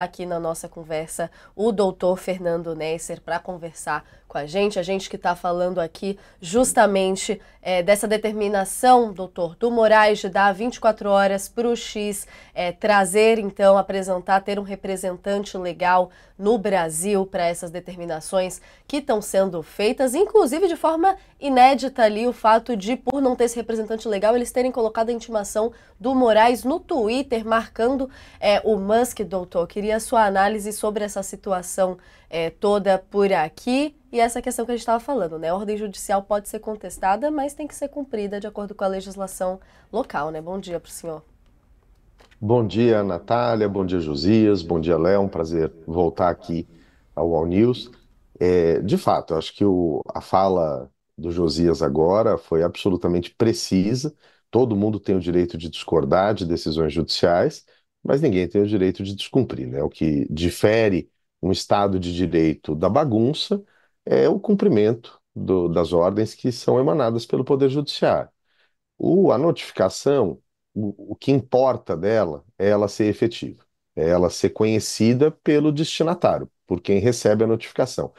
aqui na nossa conversa o doutor Fernando Neisser para conversar com a gente. A gente que está falando aqui justamente é, dessa determinação, doutor, do Moraes de dar 24 horas para o X é, trazer, então, apresentar, ter um representante legal no Brasil para essas determinações que estão sendo feitas, inclusive de forma inédita ali o fato de, por não ter esse representante legal, eles terem colocado a intimação do Moraes no Twitter, marcando é, o Musk, doutor. Queria ouvir a sua análise sobre essa situação é, toda por aqui e essa questão que a gente estava falando, né? A ordem judicial pode ser contestada, mas tem que ser cumprida de acordo com a legislação local, né? Bom dia para o senhor. Bom dia, Natália. Bom dia, Josias. Bom dia, Léo. Um prazer voltar aqui ao All News. É, de fato, acho que o, a fala do Josias agora foi absolutamente precisa. Todo mundo tem o direito de discordar de decisões judiciais, mas ninguém tem o direito de descumprir, né? O que difere um Estado de direito da bagunça é o cumprimento do, das ordens que são emanadas pelo Poder Judiciário. O, a notificação, o, o que importa dela é ela ser efetiva, é ela ser conhecida pelo destinatário, por quem recebe a notificação.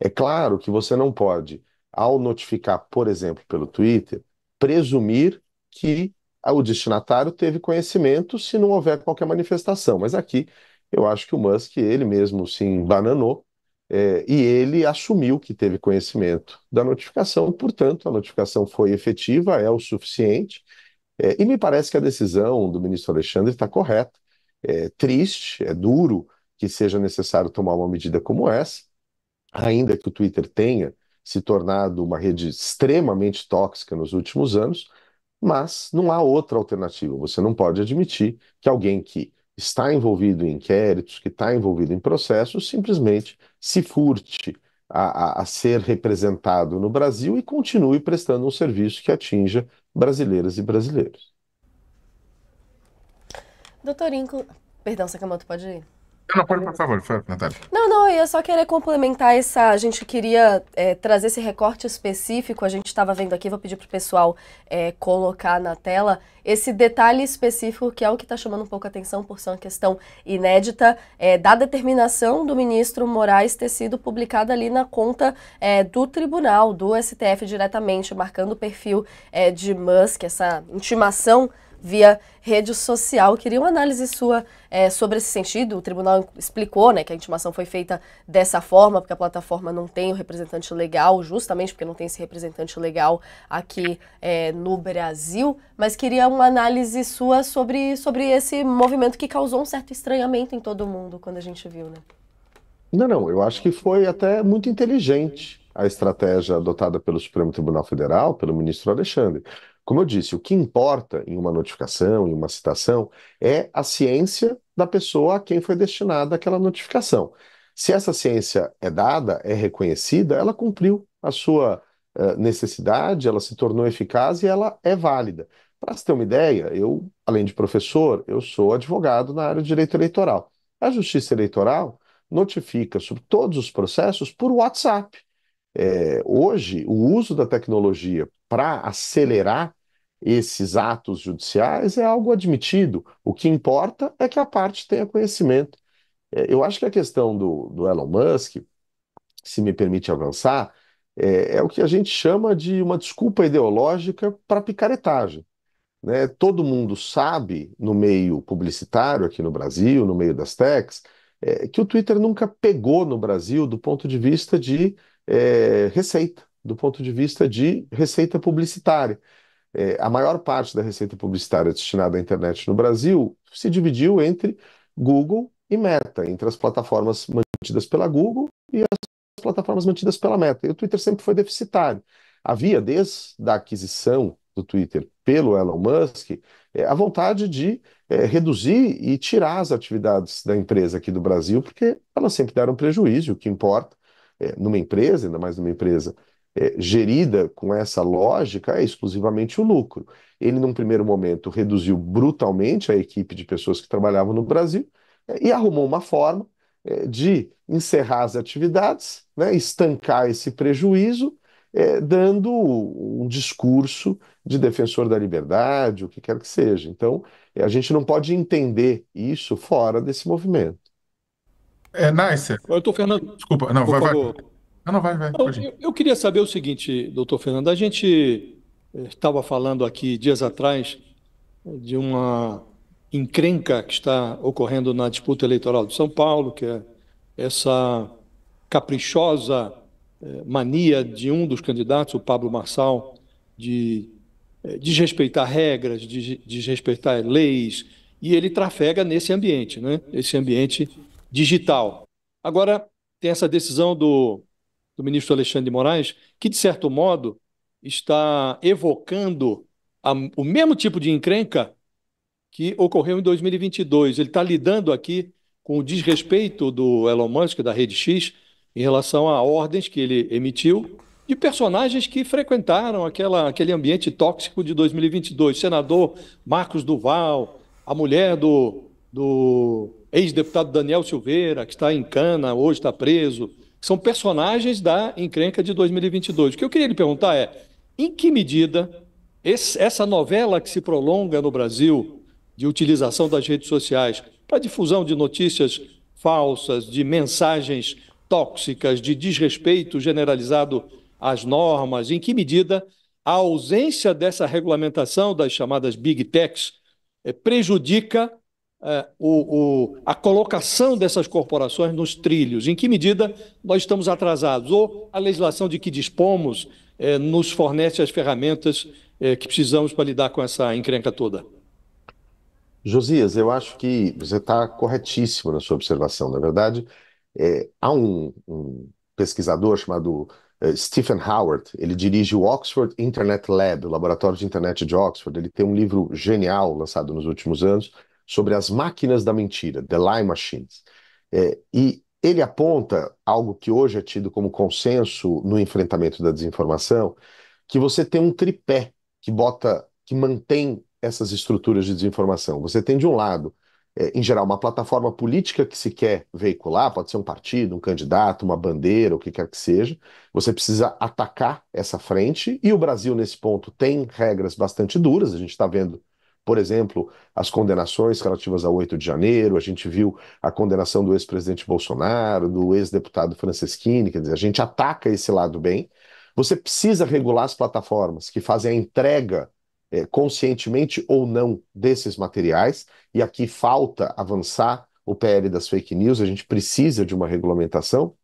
É claro que você não pode, ao notificar, por exemplo, pelo Twitter, presumir que ah, o destinatário teve conhecimento se não houver qualquer manifestação. Mas aqui eu acho que o Musk, ele mesmo se embananou é, e ele assumiu que teve conhecimento da notificação, portanto, a notificação foi efetiva, é o suficiente. É, e me parece que a decisão do ministro Alexandre está correta. É triste, é duro que seja necessário tomar uma medida como essa, ainda que o Twitter tenha se tornado uma rede extremamente tóxica nos últimos anos, mas não há outra alternativa. Você não pode admitir que alguém que está envolvido em inquéritos, que está envolvido em processos, simplesmente se furte a, a, a ser representado no Brasil e continue prestando um serviço que atinja brasileiras e brasileiros. Doutor Inco... Perdão, Sakamoto, pode ir? Não, pode, por favor, Natália. Não, não, eu ia só querer complementar essa. A gente queria é, trazer esse recorte específico. A gente estava vendo aqui, vou pedir para o pessoal é, colocar na tela esse detalhe específico, que é o que está chamando um pouco a atenção por ser uma questão inédita, é, da determinação do ministro Moraes ter sido publicada ali na conta é, do tribunal, do STF diretamente, marcando o perfil é, de Musk, essa intimação via rede social. Queria uma análise sua é, sobre esse sentido. O tribunal explicou né, que a intimação foi feita dessa forma, porque a plataforma não tem o representante legal, justamente porque não tem esse representante legal aqui é, no Brasil. Mas queria uma análise sua sobre, sobre esse movimento que causou um certo estranhamento em todo mundo quando a gente viu, né? Não, não, eu acho que foi até muito inteligente a estratégia adotada pelo Supremo Tribunal Federal, pelo ministro Alexandre. Como eu disse, o que importa em uma notificação, em uma citação, é a ciência da pessoa a quem foi destinada aquela notificação. Se essa ciência é dada, é reconhecida, ela cumpriu a sua uh, necessidade, ela se tornou eficaz e ela é válida. Para se ter uma ideia, eu, além de professor, eu sou advogado na área de direito eleitoral. A Justiça Eleitoral notifica sobre todos os processos por WhatsApp. É, hoje, o uso da tecnologia para acelerar esses atos judiciais é algo admitido. O que importa é que a parte tenha conhecimento. É, eu acho que a questão do, do Elon Musk, se me permite avançar, é, é o que a gente chama de uma desculpa ideológica para picaretagem. Né? Todo mundo sabe, no meio publicitário aqui no Brasil, no meio das techs, é, que o Twitter nunca pegou no Brasil do ponto de vista de é, receita, do ponto de vista de receita publicitária. É, a maior parte da receita publicitária destinada à internet no Brasil se dividiu entre Google e Meta, entre as plataformas mantidas pela Google e as plataformas mantidas pela Meta. E o Twitter sempre foi deficitário. Havia, desde a aquisição do Twitter pelo Elon Musk, é, a vontade de é, reduzir e tirar as atividades da empresa aqui do Brasil, porque elas sempre deram prejuízo, o que importa é, numa empresa, ainda mais numa empresa é, gerida com essa lógica, é exclusivamente o lucro. Ele, num primeiro momento, reduziu brutalmente a equipe de pessoas que trabalhavam no Brasil é, e arrumou uma forma é, de encerrar as atividades, né, estancar esse prejuízo, é, dando um discurso de defensor da liberdade, o que quer que seja. Então, é, a gente não pode entender isso fora desse movimento. É, Nicer. Eu tô, Fernando. Desculpa, não, vai, favor. vai. não, vai, vai. Não, eu, eu, queria saber o seguinte, doutor Fernando. A gente eh, estava falando aqui dias atrás eh, de uma encrenca que está ocorrendo na disputa eleitoral de São Paulo, que é essa caprichosa eh, mania de um dos candidatos, o Pablo Marçal, de desrespeitar regras, de desrespeitar leis, e ele trafega nesse ambiente, né? Esse ambiente digital. Agora, tem essa decisão do, do ministro Alexandre de Moraes, que, de certo modo, está evocando a, o mesmo tipo de encrenca que ocorreu em 2022. Ele está lidando aqui com o desrespeito do Elon Musk, da Rede X, em relação a ordens que ele emitiu de personagens que frequentaram aquela, aquele ambiente tóxico de 2022. Senador Marcos Duval, a mulher do do ex-deputado Daniel Silveira, que está em cana, hoje está preso, são personagens da encrenca de 2022. O que eu queria lhe perguntar é, em que medida esse, essa novela que se prolonga no Brasil de utilização das redes sociais para difusão de notícias falsas, de mensagens tóxicas, de desrespeito generalizado às normas, em que medida a ausência dessa regulamentação das chamadas big techs eh, prejudica é, o, o, a colocação dessas corporações nos trilhos? Em que medida nós estamos atrasados? Ou a legislação de que dispomos é, nos fornece as ferramentas é, que precisamos para lidar com essa encrenca toda? Josias, eu acho que você está corretíssimo na sua observação. Na verdade, é, há um, um, pesquisador chamado é, Stephen Howard, ele dirige o Oxford Internet Lab, o laboratório de internet de Oxford. Ele tem um livro genial lançado nos últimos anos, sobre as máquinas da mentira, The Lie Machines. É, e ele aponta algo que hoje é tido como consenso no enfrentamento da desinformação, que você tem um tripé que bota, que mantém essas estruturas de desinformação. Você tem de um lado, é, em geral, uma plataforma política que se quer veicular, pode ser um partido, um candidato, uma bandeira, o que quer que seja. Você precisa atacar essa frente e o Brasil nesse ponto tem regras bastante duras. A gente está vendo por exemplo, as condenações relativas ao 8 de janeiro, a gente viu a condenação do ex-presidente Bolsonaro, do ex-deputado Franceschini, quer dizer, a gente ataca esse lado bem. Você precisa regular as plataformas que fazem a entrega é, conscientemente ou não desses materiais, e aqui falta avançar o PL das fake news, a gente precisa de uma regulamentação,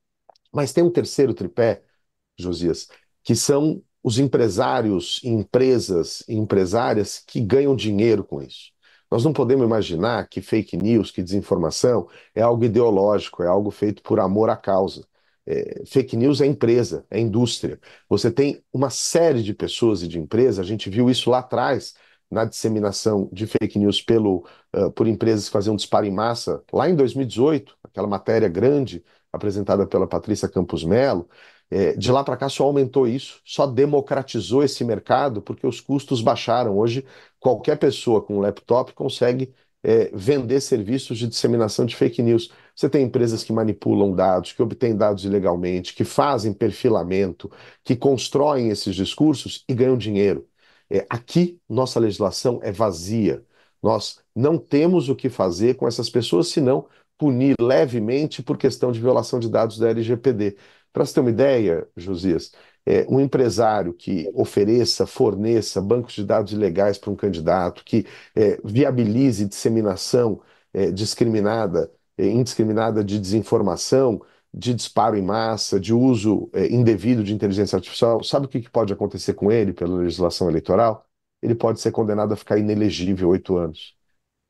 mas tem um terceiro tripé, Josias, que são os empresários e empresas e empresárias que ganham dinheiro com isso. Nós não podemos imaginar que fake news, que desinformação é algo ideológico, é algo feito por amor à causa. É, fake news é empresa, é indústria. Você tem uma série de pessoas e de empresas, a gente viu isso lá atrás, na disseminação de fake news pelo, uh, por empresas que faziam disparo em massa, lá em 2018, aquela matéria grande apresentada pela Patrícia Campos Melo, é, de lá para cá só aumentou isso, só democratizou esse mercado porque os custos baixaram. Hoje, qualquer pessoa com um laptop consegue é, vender serviços de disseminação de fake news. Você tem empresas que manipulam dados, que obtêm dados ilegalmente, que fazem perfilamento, que constroem esses discursos e ganham dinheiro. É, aqui, nossa legislação é vazia. Nós não temos o que fazer com essas pessoas senão punir levemente por questão de violação de dados da LGPD. Para você ter uma ideia, Josias, é, um empresário que ofereça, forneça bancos de dados ilegais para um candidato, que é, viabilize disseminação é, discriminada, é, indiscriminada de desinformação, de disparo em massa, de uso é, indevido de inteligência artificial, sabe o que, que pode acontecer com ele pela legislação eleitoral? Ele pode ser condenado a ficar inelegível oito anos.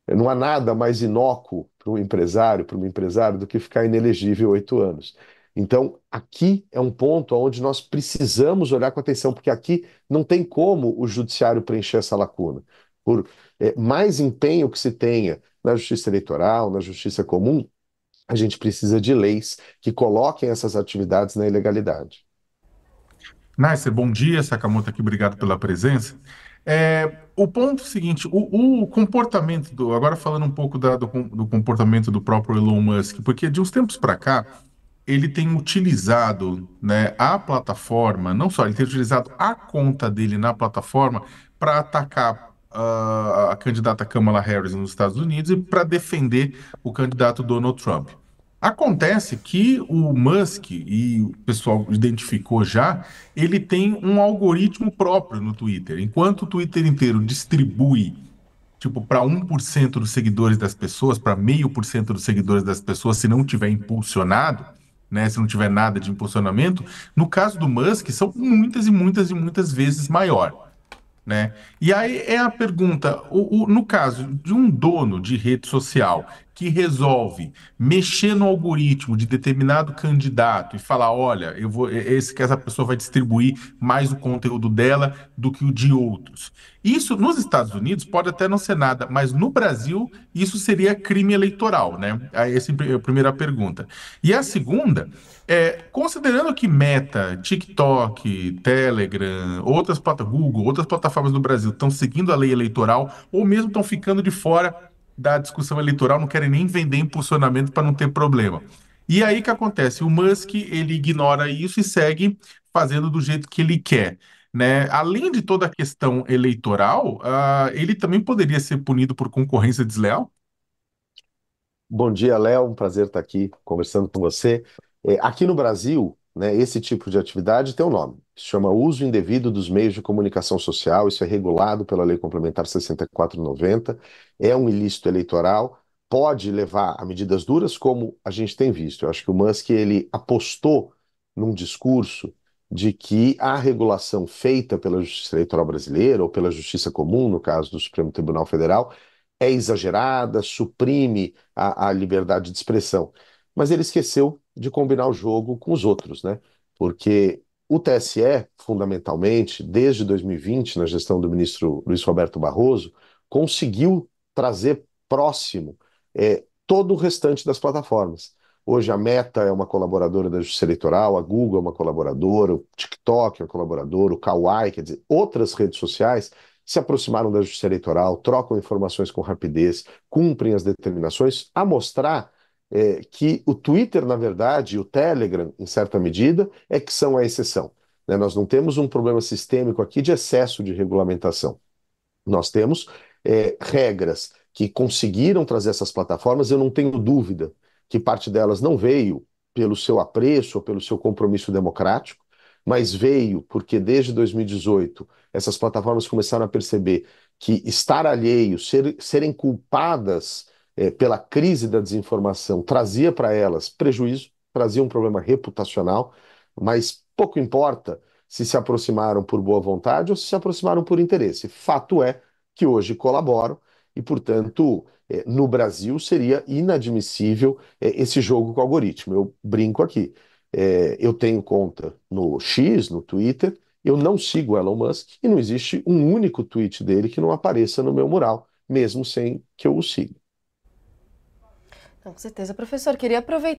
Não há nada mais inócuo para um empresário, para um empresário, do que ficar inelegível oito anos. Então, aqui é um ponto onde nós precisamos olhar com atenção, porque aqui não tem como o judiciário preencher essa lacuna. Por é, mais empenho que se tenha na justiça eleitoral, na justiça comum, a gente precisa de leis que coloquem essas atividades na ilegalidade. Nice, bom dia, Sakamoto aqui, obrigado pela presença. É, o ponto é seguinte, o, o, comportamento do. Agora falando um pouco da, do, do, comportamento do próprio Elon Musk, porque de uns tempos para cá ele tem utilizado né, a plataforma, não só, ele tem utilizado a conta dele na plataforma para atacar uh, a candidata Kamala Harris nos Estados Unidos e para defender o candidato Donald Trump. Acontece que o Musk, e o pessoal identificou já, ele tem um algoritmo próprio no Twitter. Enquanto o Twitter inteiro distribui, tipo, para 1% dos seguidores das pessoas, para meio por cento dos seguidores das pessoas, se não tiver impulsionado, né, se não tiver nada de impulsionamento, no caso do Musk, são muitas e muitas e muitas vezes maior. Né? E aí é a pergunta: o, o, no caso de um dono de rede social, que resolve mexer no algoritmo de determinado candidato e falar, olha, eu vou esse que essa pessoa vai distribuir mais o conteúdo dela do que o de outros. Isso nos Estados Unidos pode até não ser nada, mas no Brasil isso seria crime eleitoral, né? Essa é a primeira pergunta. E a segunda é, considerando que Meta, TikTok, Telegram, outras Google, outras plataformas do Brasil estão seguindo a lei eleitoral ou mesmo estão ficando de fora da discussão eleitoral, não querem nem vender impulsionamento para não ter problema. E aí que acontece? O Musk ele ignora isso e segue fazendo do jeito que ele quer. Né? Além de toda a questão eleitoral, uh, ele também poderia ser punido por concorrência desleal? Bom dia, Léo. Um prazer estar aqui conversando com você. É, aqui no Brasil, né, esse tipo de atividade tem um nome, se chama uso indevido dos meios de comunicação social, isso é regulado pela Lei Complementar 6490, é um ilícito eleitoral, pode levar a medidas duras, como a gente tem visto. Eu acho que o Musk ele apostou num discurso de que a regulação feita pela Justiça Eleitoral Brasileira ou pela Justiça Comum, no caso do Supremo Tribunal Federal, é exagerada, suprime a, a liberdade de expressão. Mas ele esqueceu de combinar o jogo com os outros, né? Porque o TSE, fundamentalmente, desde 2020, na gestão do ministro Luiz Roberto Barroso, conseguiu trazer próximo é, todo o restante das plataformas. Hoje a Meta é uma colaboradora da Justiça Eleitoral, a Google é uma colaboradora, o TikTok é um colaborador, o Kawaii, quer dizer, outras redes sociais se aproximaram da Justiça Eleitoral, trocam informações com rapidez, cumprem as determinações, a mostrar é, que o Twitter, na verdade, e o Telegram, em certa medida, é que são a exceção. Né? Nós não temos um problema sistêmico aqui de excesso de regulamentação. Nós temos é, regras que conseguiram trazer essas plataformas, eu não tenho dúvida que parte delas não veio pelo seu apreço ou pelo seu compromisso democrático, mas veio porque desde 2018 essas plataformas começaram a perceber que estar alheio, ser, serem culpadas é, pela crise da desinformação, trazia para elas prejuízo, trazia um problema reputacional, mas pouco importa se se aproximaram por boa vontade ou se se aproximaram por interesse. Fato é que hoje colaboram e, portanto, é, no Brasil seria inadmissível é, esse jogo com algoritmo. Eu brinco aqui. É, eu tenho conta no X, no Twitter, eu não sigo Elon Musk e não existe um único tweet dele que não apareça no meu mural, mesmo sem que eu o siga com certeza. Professor, queria aproveitar